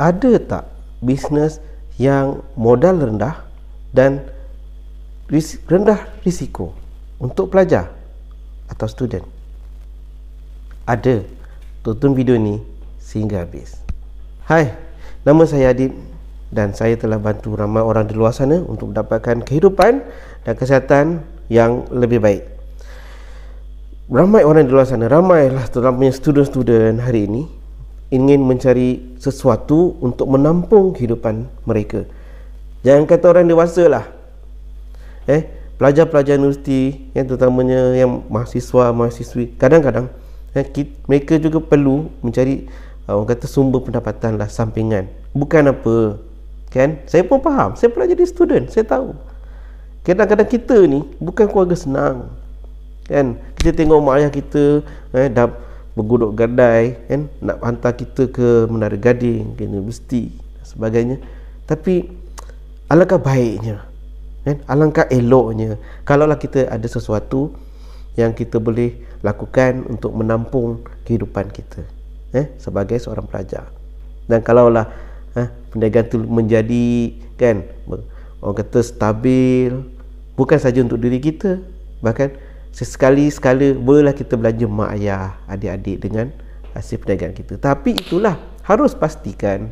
ada tak bisnes yang modal rendah dan ris- rendah risiko untuk pelajar atau student? Ada. Tonton video ni sehingga habis. Hai, nama saya Adib dan saya telah bantu ramai orang di luar sana untuk mendapatkan kehidupan dan kesihatan yang lebih baik. Ramai orang di luar sana, ramailah terutamanya student-student hari ini ingin mencari sesuatu untuk menampung kehidupan mereka. Jangan kata orang dewasa lah. Eh, pelajar-pelajar universiti yang terutamanya yang mahasiswa-mahasiswi kadang-kadang eh, mereka juga perlu mencari eh, orang kata sumber pendapatan lah sampingan bukan apa kan saya pun faham saya pernah jadi student saya tahu kadang-kadang kita ni bukan keluarga senang kan kita tengok mak ayah kita eh, dah berguduk gadai kan nak hantar kita ke menara gading ke universiti dan sebagainya tapi alangkah baiknya kan alangkah eloknya kalaulah kita ada sesuatu yang kita boleh lakukan untuk menampung kehidupan kita eh sebagai seorang pelajar dan kalaulah eh, perniagaan itu menjadi kan orang kata stabil bukan saja untuk diri kita bahkan Sesekali-sekala bolehlah kita belanja mak ayah, adik-adik dengan hasil perniagaan kita. Tapi itulah harus pastikan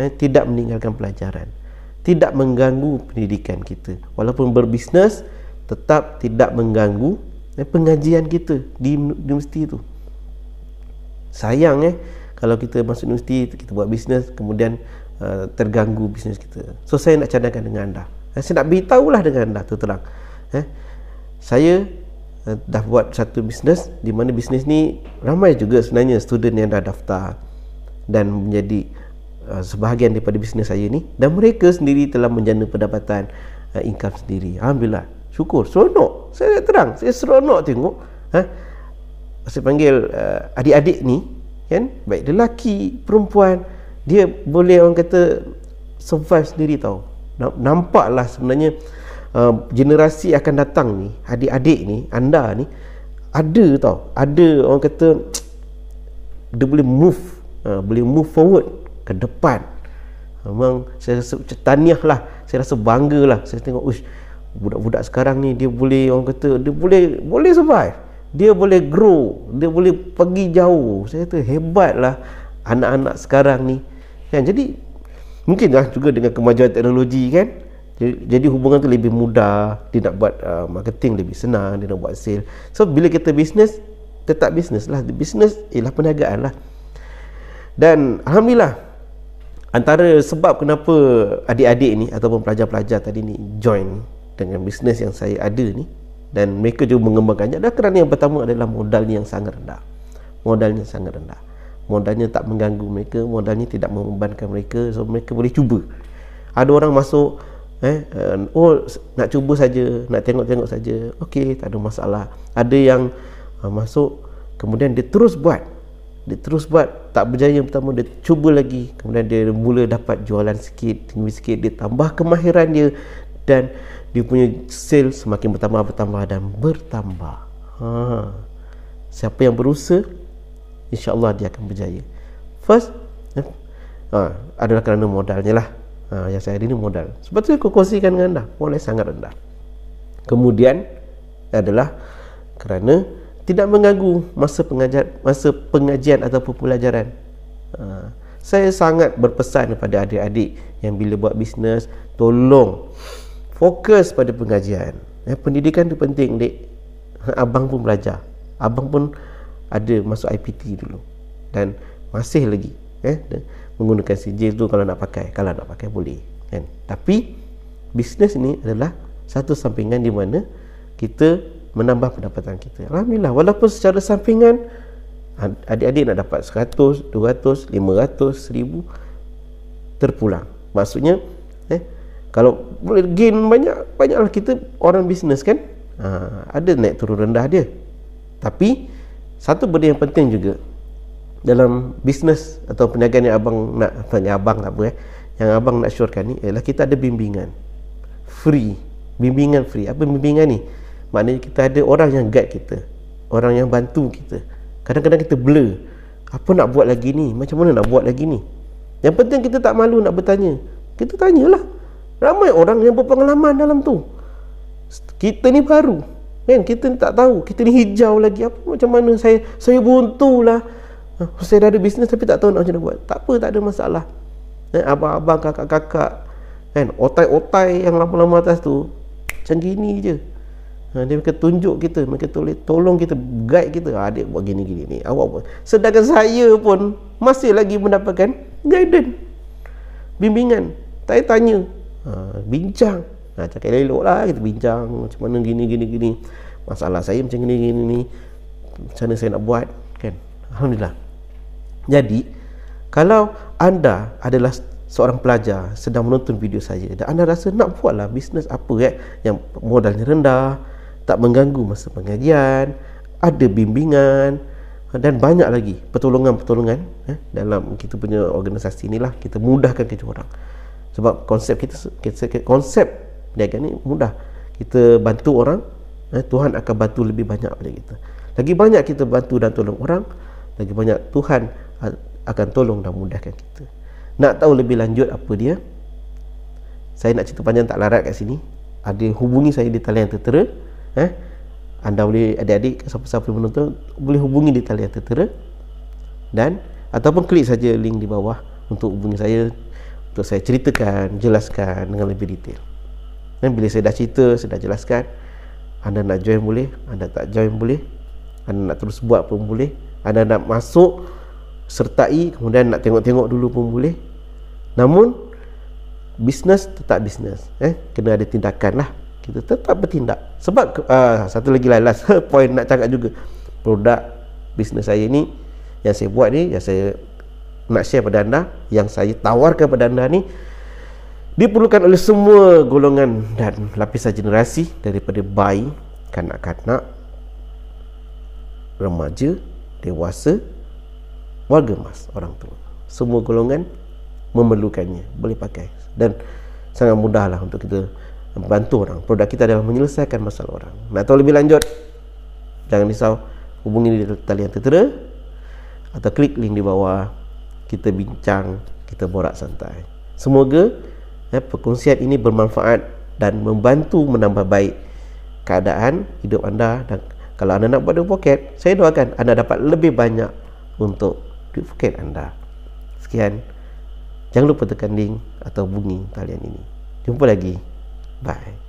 eh, tidak meninggalkan pelajaran. Tidak mengganggu pendidikan kita. Walaupun berbisnes, tetap tidak mengganggu eh, pengajian kita di di universiti itu. Sayang eh, kalau kita masuk universiti, kita buat bisnes, kemudian uh, terganggu bisnes kita. So, saya nak cadangkan dengan anda. Eh, saya nak beritahulah dengan anda, tu terang. Eh, saya Eh, dah buat satu bisnes di mana bisnes ni ramai juga sebenarnya student yang dah daftar dan menjadi uh, sebahagian daripada bisnes saya ni dan mereka sendiri telah menjana pendapatan uh, income sendiri alhamdulillah syukur seronok saya nak terang saya seronok tengok ha? saya panggil uh, adik-adik ni kan baik lelaki perempuan dia boleh orang kata survive sendiri tau nampaklah sebenarnya uh, Eh, generasi akan datang ni adik-adik ni anda ni ada tau ada orang kata dia boleh move uh, boleh move forward ke depan memang saya rasa taniah lah saya rasa bangga lah saya tengok ush budak-budak sekarang ni dia boleh orang kata dia boleh boleh survive dia boleh grow dia boleh pergi jauh saya kata hebat lah anak-anak sekarang ni kan jadi mungkin lah juga dengan kemajuan teknologi kan jadi, jadi hubungan tu lebih mudah dia nak buat uh, marketing lebih senang dia nak buat sale so bila kita bisnes tetap bisnes lah bisnes ialah perniagaan lah dan Alhamdulillah antara sebab kenapa adik-adik ni ataupun pelajar-pelajar tadi ni join dengan bisnes yang saya ada ni dan mereka juga mengembangkannya adalah kerana yang pertama adalah modalnya yang sangat rendah modalnya sangat rendah modalnya tak mengganggu mereka modalnya tidak membebankan mereka so mereka boleh cuba ada orang masuk eh uh, oh nak cuba saja nak tengok-tengok saja okey tak ada masalah ada yang uh, masuk kemudian dia terus buat dia terus buat tak berjaya yang pertama dia cuba lagi kemudian dia mula dapat jualan sikit tinggi sikit dia tambah kemahiran dia dan dia punya sales semakin bertambah bertambah dan bertambah ha siapa yang berusaha insya Allah dia akan berjaya first eh? ha, adalah kerana modalnya lah Ha, yang saya ini modal. Sebab tu aku kongsikan dengan anda. Boleh sangat rendah. Kemudian adalah kerana tidak mengganggu masa pengajar masa pengajian ataupun pelajaran. Ha, saya sangat berpesan kepada adik-adik yang bila buat bisnes, tolong fokus pada pengajian. Ya, pendidikan tu penting, Dik. Ha, abang pun belajar. Abang pun ada masuk IPT dulu. Dan masih lagi. Eh, menggunakan sijil tu kalau nak pakai kalau nak pakai boleh kan tapi bisnes ni adalah satu sampingan di mana kita menambah pendapatan kita alhamdulillah walaupun secara sampingan adik-adik nak dapat 100 200 500 1000 terpulang maksudnya eh kalau boleh gain banyak banyaklah kita orang bisnes kan ha, ada naik turun rendah dia tapi satu benda yang penting juga dalam bisnes atau perniagaan yang abang nak tanya abang tak apa eh yang abang nak syorkan ni ialah kita ada bimbingan free bimbingan free apa bimbingan ni maknanya kita ada orang yang guide kita orang yang bantu kita kadang-kadang kita blur apa nak buat lagi ni macam mana nak buat lagi ni yang penting kita tak malu nak bertanya kita tanyalah ramai orang yang berpengalaman dalam tu kita ni baru kan kita ni tak tahu kita ni hijau lagi apa macam mana saya saya buntulah Ha, saya dah ada bisnes tapi tak tahu nak macam mana buat. Tak apa, tak ada masalah. Eh, abang-abang, kakak-kakak, kan, otai-otai yang lama-lama atas tu, macam gini je. Ha, dia mereka tunjuk kita, mereka tolong, tolong kita, guide kita. Ha, adik buat gini-gini ni, awak buat. Sedangkan saya pun masih lagi mendapatkan guidance. Bimbingan. Tak tanya. Ha, bincang. Ha, cakap elok lah, kita bincang. Macam mana gini-gini-gini. Masalah saya macam gini-gini. Macam mana saya nak buat. Kan? Alhamdulillah. Jadi, kalau anda adalah seorang pelajar sedang menonton video saya dan anda rasa nak buatlah bisnes apa eh, yang modalnya rendah, tak mengganggu masa pengajian, ada bimbingan dan banyak lagi pertolongan-pertolongan eh, dalam kita punya organisasi inilah kita mudahkan kerja orang. Sebab konsep kita, konsep niaga ni mudah. Kita bantu orang, eh, Tuhan akan bantu lebih banyak pada kita. Lagi banyak kita bantu dan tolong orang, lagi banyak Tuhan Ha- akan tolong dan mudahkan kita nak tahu lebih lanjut apa dia saya nak cerita panjang tak larat kat sini ada hubungi saya di talian tertera eh? anda boleh adik-adik siapa-siapa menonton boleh hubungi di talian tertera dan ataupun klik saja link di bawah untuk hubungi saya untuk saya ceritakan jelaskan dengan lebih detail dan bila saya dah cerita saya dah jelaskan anda nak join boleh anda tak join boleh anda nak terus buat pun boleh anda nak masuk sertai kemudian nak tengok-tengok dulu pun boleh namun bisnes tetap bisnes eh kena ada tindakan lah kita tetap bertindak sebab uh, satu lagi lah last point nak cakap juga produk bisnes saya ni yang saya buat ni yang saya nak share pada anda yang saya tawarkan pada anda ni diperlukan oleh semua golongan dan lapisan generasi daripada bayi kanak-kanak remaja dewasa warga emas orang tua semua golongan memerlukannya boleh pakai dan sangat mudahlah untuk kita membantu orang produk kita adalah menyelesaikan masalah orang nak tahu lebih lanjut jangan risau hubungi di talian tertera atau klik link di bawah kita bincang kita borak santai semoga eh, perkongsian ini bermanfaat dan membantu menambah baik keadaan hidup anda dan kalau anda nak buat dua poket saya doakan anda dapat lebih banyak untuk duit anda. Sekian. Jangan lupa tekan link atau bunyi talian ini. Jumpa lagi. Bye.